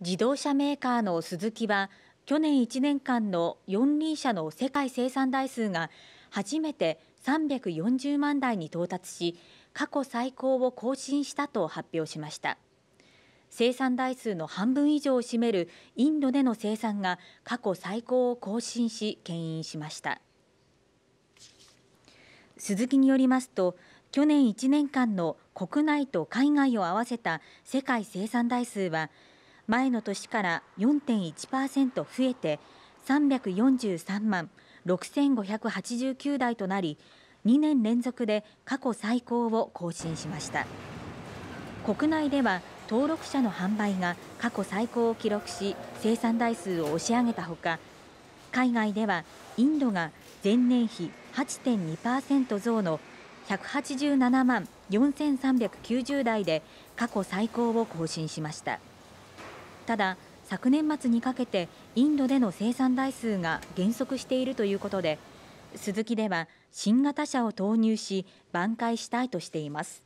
自動車メーカーのスズキは去年1年間の四輪車の世界生産台数が初めて340万台に到達し過去最高を更新したと発表しました生産台数の半分以上を占めるインドでの生産が過去最高を更新し牽引しました鈴木によりますと去年1年間の国内と海外を合わせた世界生産台数は前の年から4.1%増えて343万6589台となり2年連続で過去最高を更新しました国内では登録者の販売が過去最高を記録し生産台数を押し上げたほか海外ではインドが前年比8.2%増の187万4390台で過去最高を更新しました。ただ昨年末にかけてインドでの生産台数が減速しているということでスズキでは新型車を投入し挽回したいとしています